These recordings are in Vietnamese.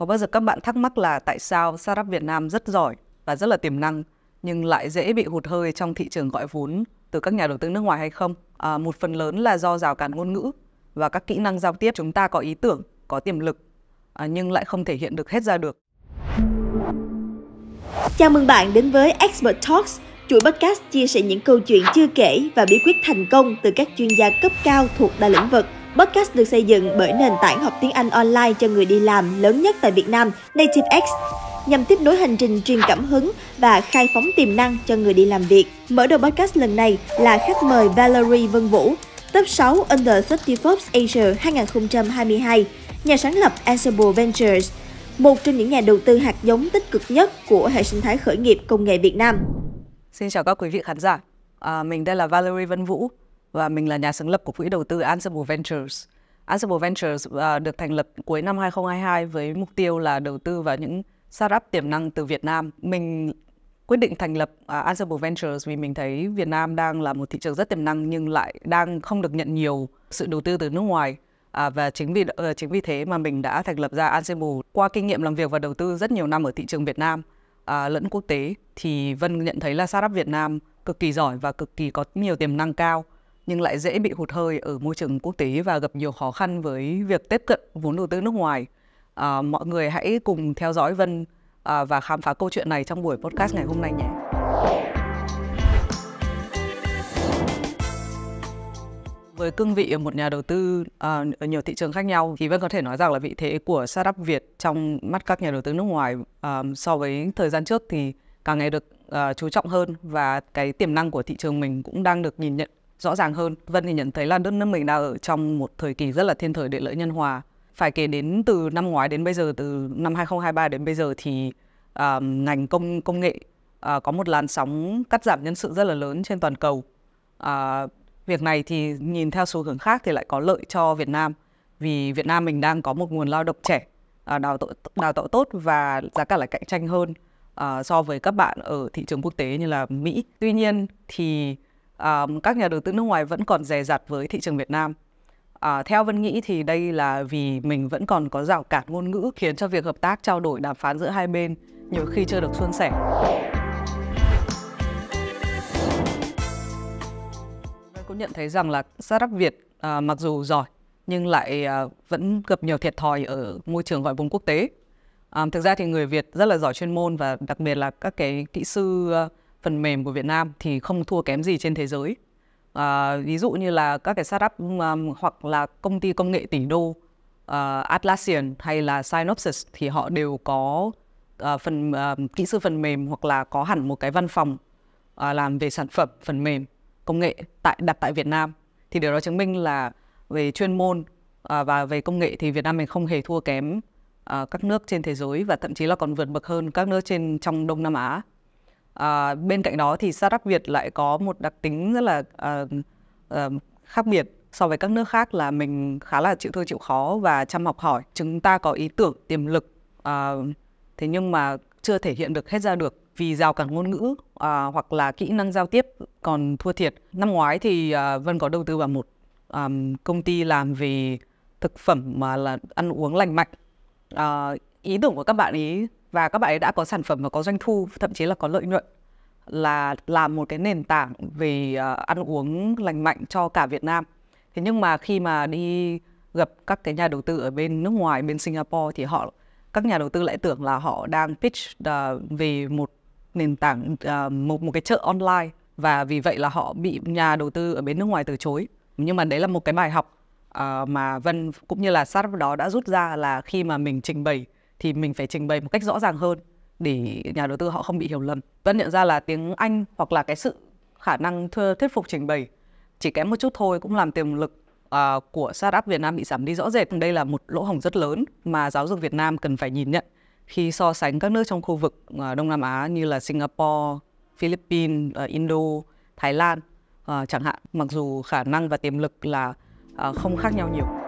Có bao giờ các bạn thắc mắc là tại sao startup Việt Nam rất giỏi và rất là tiềm năng nhưng lại dễ bị hụt hơi trong thị trường gọi vốn từ các nhà đầu tư nước ngoài hay không? À, một phần lớn là do rào cản ngôn ngữ và các kỹ năng giao tiếp chúng ta có ý tưởng, có tiềm lực à, nhưng lại không thể hiện được hết ra được. Chào mừng bạn đến với Expert Talks, chuỗi podcast chia sẻ những câu chuyện chưa kể và bí quyết thành công từ các chuyên gia cấp cao thuộc đa lĩnh vực – Podcast được xây dựng bởi nền tảng học tiếng Anh online cho người đi làm lớn nhất tại Việt Nam, NativeX, nhằm tiếp nối hành trình truyền cảm hứng và khai phóng tiềm năng cho người đi làm việc. Mở đầu podcast lần này là khách mời Valerie Vân Vũ, top 6 Under 30 Forbes Asia 2022, nhà sáng lập Ansible Ventures, một trong những nhà đầu tư hạt giống tích cực nhất của hệ sinh thái khởi nghiệp công nghệ Việt Nam. Xin chào các quý vị khán giả, à, mình đây là Valerie Vân Vũ, và mình là nhà sáng lập của quỹ đầu tư Ansible Ventures. Ansible Ventures uh, được thành lập cuối năm 2022 với mục tiêu là đầu tư vào những startup tiềm năng từ Việt Nam. Mình quyết định thành lập uh, Ansible Ventures vì mình thấy Việt Nam đang là một thị trường rất tiềm năng nhưng lại đang không được nhận nhiều sự đầu tư từ nước ngoài. À, và chính vì uh, chính vì thế mà mình đã thành lập ra Ansible qua kinh nghiệm làm việc và đầu tư rất nhiều năm ở thị trường Việt Nam à, lẫn quốc tế thì Vân nhận thấy là startup Việt Nam cực kỳ giỏi và cực kỳ có nhiều tiềm năng cao nhưng lại dễ bị hụt hơi ở môi trường quốc tế và gặp nhiều khó khăn với việc tiếp cận vốn đầu tư nước ngoài. À, mọi người hãy cùng theo dõi Vân à, và khám phá câu chuyện này trong buổi podcast ngày hôm nay nhé. Với cương vị một nhà đầu tư à, ở nhiều thị trường khác nhau thì Vân có thể nói rằng là vị thế của startup Việt trong mắt các nhà đầu tư nước ngoài à, so với thời gian trước thì càng ngày được uh, chú trọng hơn và cái tiềm năng của thị trường mình cũng đang được nhìn nhận rõ ràng hơn. Vân thì nhận thấy là đất nước mình đang ở trong một thời kỳ rất là thiên thời địa lợi nhân hòa. Phải kể đến từ năm ngoái đến bây giờ, từ năm 2023 đến bây giờ thì uh, ngành công công nghệ uh, có một làn sóng cắt giảm nhân sự rất là lớn trên toàn cầu. Uh, việc này thì nhìn theo xu hướng khác thì lại có lợi cho Việt Nam vì Việt Nam mình đang có một nguồn lao động trẻ uh, đào tạo đào tạo tốt và giá cả lại cạnh tranh hơn uh, so với các bạn ở thị trường quốc tế như là Mỹ. Tuy nhiên thì um, các nhà đầu tư nước ngoài vẫn còn dè dặt với thị trường Việt Nam. À, theo Vân nghĩ thì đây là vì mình vẫn còn có rào cản ngôn ngữ khiến cho việc hợp tác trao đổi đàm phán giữa hai bên nhiều khi chưa được suôn sẻ. Tôi cũng nhận thấy rằng là startup Việt à, mặc dù giỏi nhưng lại à, vẫn gặp nhiều thiệt thòi ở môi trường gọi vốn quốc tế. À, thực ra thì người Việt rất là giỏi chuyên môn và đặc biệt là các cái kỹ sư à, phần mềm của Việt Nam thì không thua kém gì trên thế giới. À, ví dụ như là các cái startup um, hoặc là công ty công nghệ tỷ đô uh, Atlassian hay là Synopsys thì họ đều có uh, phần uh, kỹ sư phần mềm hoặc là có hẳn một cái văn phòng uh, làm về sản phẩm phần mềm công nghệ tại đặt tại Việt Nam thì điều đó chứng minh là về chuyên môn uh, và về công nghệ thì Việt Nam mình không hề thua kém uh, các nước trên thế giới và thậm chí là còn vượt bậc hơn các nước trên trong Đông Nam Á. À, bên cạnh đó thì startup Việt lại có một đặc tính rất là uh, uh, khác biệt so với các nước khác là mình khá là chịu thua chịu khó và chăm học hỏi. Chúng ta có ý tưởng, tiềm lực uh, thế nhưng mà chưa thể hiện được hết ra được vì rào cản ngôn ngữ à, hoặc là kỹ năng giao tiếp còn thua thiệt. Năm ngoái thì à, Vân có đầu tư vào một à, công ty làm về thực phẩm mà là ăn uống lành mạnh. À, ý tưởng của các bạn ý và các bạn ấy đã có sản phẩm và có doanh thu thậm chí là có lợi nhuận là làm một cái nền tảng về à, ăn uống lành mạnh cho cả Việt Nam. Thế nhưng mà khi mà đi gặp các cái nhà đầu tư ở bên nước ngoài, bên Singapore thì họ các nhà đầu tư lại tưởng là họ đang pitch à, về một nền tảng à, một một cái chợ online và vì vậy là họ bị nhà đầu tư ở bên nước ngoài từ chối. Nhưng mà đấy là một cái bài học mà Vân cũng như là startup đó đã rút ra là khi mà mình trình bày thì mình phải trình bày một cách rõ ràng hơn để nhà đầu tư họ không bị hiểu lầm. Vân nhận ra là tiếng Anh hoặc là cái sự khả năng thuyết phục trình bày chỉ kém một chút thôi cũng làm tiềm lực uh, của startup Việt Nam bị giảm đi rõ rệt. Đây là một lỗ hổng rất lớn mà giáo dục Việt Nam cần phải nhìn nhận khi so sánh các nước trong khu vực uh, Đông Nam Á như là Singapore, Philippines, uh, Indo, Thái Lan uh, chẳng hạn. Mặc dù khả năng và tiềm lực là uh, không khác nhau nhiều.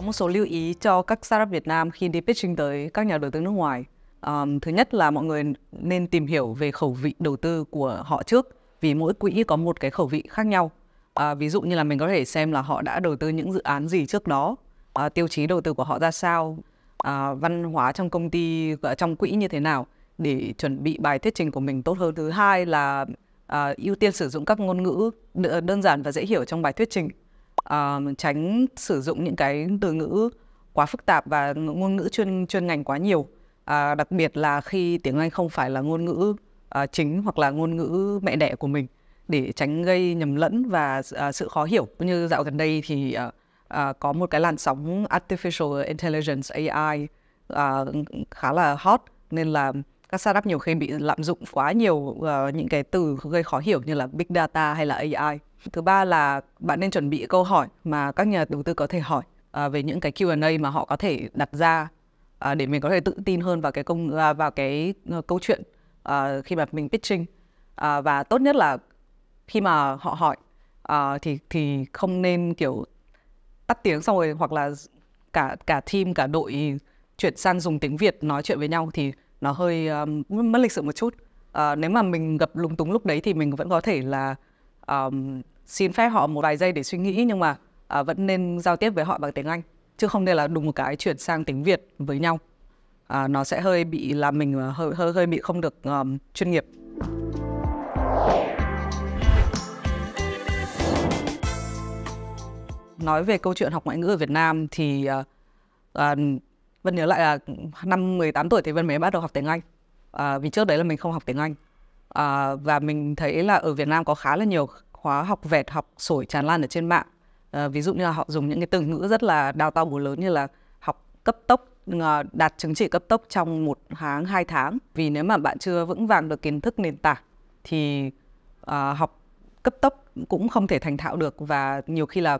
Có một số lưu ý cho các startup Việt Nam khi đi pitching tới các nhà đầu tư nước ngoài. Um, thứ nhất là mọi người nên tìm hiểu về khẩu vị đầu tư của họ trước vì mỗi quỹ có một cái khẩu vị khác nhau. À, ví dụ như là mình có thể xem là họ đã đầu tư những dự án gì trước đó, à, tiêu chí đầu tư của họ ra sao, à, văn hóa trong công ty, à, trong quỹ như thế nào để chuẩn bị bài thuyết trình của mình tốt hơn. Thứ hai là à, ưu tiên sử dụng các ngôn ngữ đơn giản và dễ hiểu trong bài thuyết trình uh, tránh sử dụng những cái từ ngữ quá phức tạp và ngôn ngữ chuyên chuyên ngành quá nhiều à, đặc biệt là khi tiếng Anh không phải là ngôn ngữ à, chính hoặc là ngôn ngữ mẹ đẻ của mình để tránh gây nhầm lẫn và à, sự khó hiểu như dạo gần đây thì à, à, có một cái làn sóng artificial intelligence AI à, khá là hot nên là các startup nhiều khi bị lạm dụng quá nhiều uh, những cái từ gây khó hiểu như là big data hay là AI Thứ ba là bạn nên chuẩn bị câu hỏi mà các nhà đầu tư có thể hỏi à, về những cái Q&A mà họ có thể đặt ra à, để mình có thể tự tin hơn vào cái công à, vào cái ờ, câu chuyện à, khi mà mình pitching à, và tốt nhất là khi mà họ hỏi à, thì thì không nên kiểu tắt tiếng xong rồi hoặc là cả cả team cả đội chuyển sang dùng tiếng Việt nói chuyện với nhau thì nó hơi um, mất lịch sự một chút. À, nếu mà mình gặp lúng túng lúc đấy thì mình vẫn có thể là um, xin phép họ một vài giây để suy nghĩ nhưng mà uh, vẫn nên giao tiếp với họ bằng tiếng Anh chứ không nên là đùng một cái chuyển sang tiếng Việt với nhau à, nó sẽ hơi bị làm mình ờ, hơi hơi hơi bị không được um, chuyên nghiệp nói về câu chuyện học ngoại ngữ ở Việt Nam thì uh, ờ, uh, ờ, Vân nhớ lại là năm 18 tuổi thì Vân mới bắt đầu học tiếng Anh uh, vì trước đấy là mình không học tiếng Anh à, và mình thấy là ở Việt Nam có khá là nhiều khóa học vẹt học sổi tràn lan ở trên mạng à, ví dụ như là họ dùng những cái từ ngữ rất là đào tạo búa lớn như là học cấp tốc ờ, đạt chứng chỉ cấp tốc trong một tháng hai tháng vì nếu mà bạn chưa vững vàng được kiến thức nền tảng thì à, học cấp tốc cũng không thể thành thạo được và nhiều khi là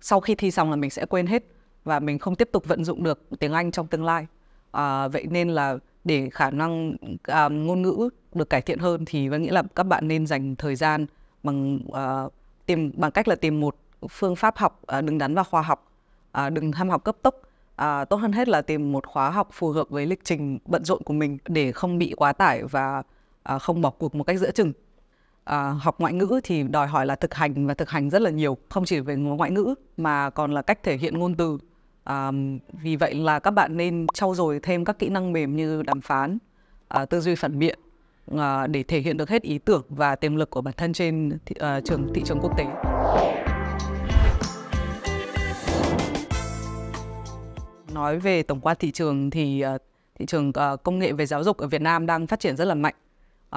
sau khi thi xong là mình sẽ quên hết và mình không tiếp tục vận dụng được tiếng Anh trong tương lai à, vậy nên là để khả năng à, ngôn ngữ được cải thiện hơn thì có nghĩa là các bạn nên dành thời gian bằng uh, tìm bằng cách là tìm một phương pháp học uh, đứng đắn và khoa học uh, đừng ham học cấp tốc uh, tốt hơn hết là tìm một khóa học phù hợp với lịch trình bận rộn của mình để không bị quá tải và uh, không bỏ cuộc một cách giữa chừng à, học ngoại ngữ thì đòi hỏi là thực hành và thực hành rất là nhiều không chỉ về ngoại ngữ mà còn là cách thể hiện ngôn từ à, vì vậy là các bạn nên trau dồi thêm các kỹ năng mềm như đàm phán à, tư duy phản biện Ờ, để thể hiện được hết ý tưởng và tiềm lực của bản thân trên thị, uh, trường thị trường quốc tế. Nói về tổng quan thị trường thì uh, thị trường uh, công nghệ về giáo dục ở Việt Nam đang phát triển rất là mạnh.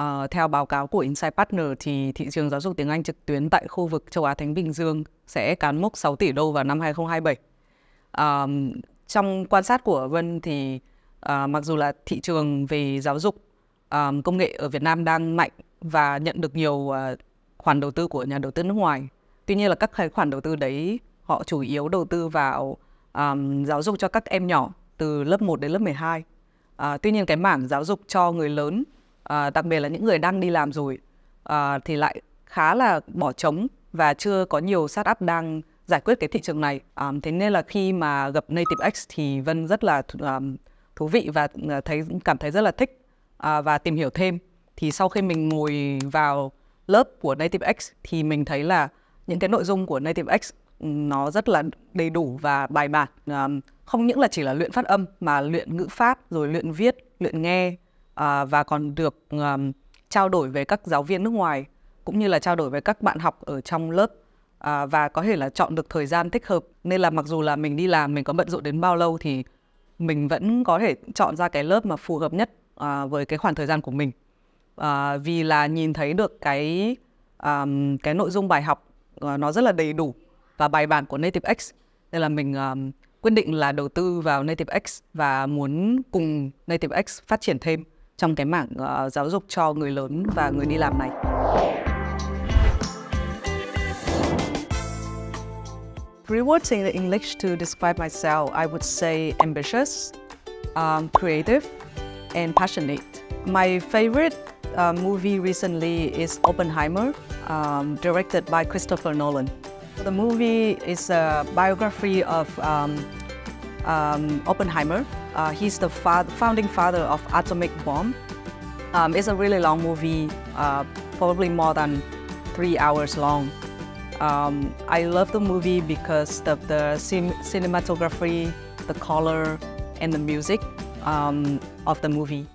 Uh, theo báo cáo của Insight Partner thì thị trường giáo dục tiếng Anh trực tuyến tại khu vực châu Á Thái Bình Dương sẽ cán mốc 6 tỷ đô vào năm 2027. Uh, trong quan sát của Vân thì uh, mặc dù là thị trường về giáo dục um, công nghệ ở Việt Nam đang mạnh và nhận được nhiều uh, khoản đầu tư của nhà đầu tư nước ngoài. Tuy nhiên là các khoản đầu tư đấy họ chủ yếu đầu tư vào um, giáo dục cho các em nhỏ từ lớp 1 đến lớp 12. Uh, ờ, tuy nhiên cái mảng giáo dục cho người lớn, uh, đặc biệt là những người đang đi làm rồi, uh, thì lại khá là bỏ trống và chưa có nhiều startup đang giải quyết cái thị trường này. Um, thế nên là khi mà gặp Native X thì Vân rất là um, thú vị và thấy cảm thấy rất là thích à, và tìm hiểu thêm thì sau khi mình ngồi vào lớp của NativeX thì mình thấy là những cái nội dung của NativeX ừ, nó rất là đầy đủ và bài bản à, không những là chỉ là luyện phát âm mà luyện ngữ pháp rồi luyện viết luyện nghe à, và còn được à, trao đổi với các giáo viên nước ngoài cũng như là trao đổi với các bạn học ở trong lớp à, và có thể là chọn được thời gian thích hợp nên là mặc dù là mình đi làm mình có bận rộn đến bao lâu thì mình vẫn có thể chọn ra cái lớp mà phù hợp nhất uh, với cái khoảng thời gian của mình uh, vì là nhìn thấy được cái um, cái nội dung bài học uh, nó rất là đầy đủ và bài bản của NativeX nên là mình um, quyết định là đầu tư vào NativeX và muốn cùng NativeX phát triển thêm trong cái mảng uh, giáo dục cho người lớn và người đi làm này. Rewording the English to describe myself, I would say ambitious, um, creative, and passionate. My favorite uh, movie recently is Oppenheimer, um, directed by Christopher Nolan. The movie is a biography of um, um, Oppenheimer. Uh, he's the fa founding father of atomic bomb. Um, it's a really long movie, uh, probably more than three hours long. Um, I love the movie because of the cinematography, the color, and the music um, of the movie.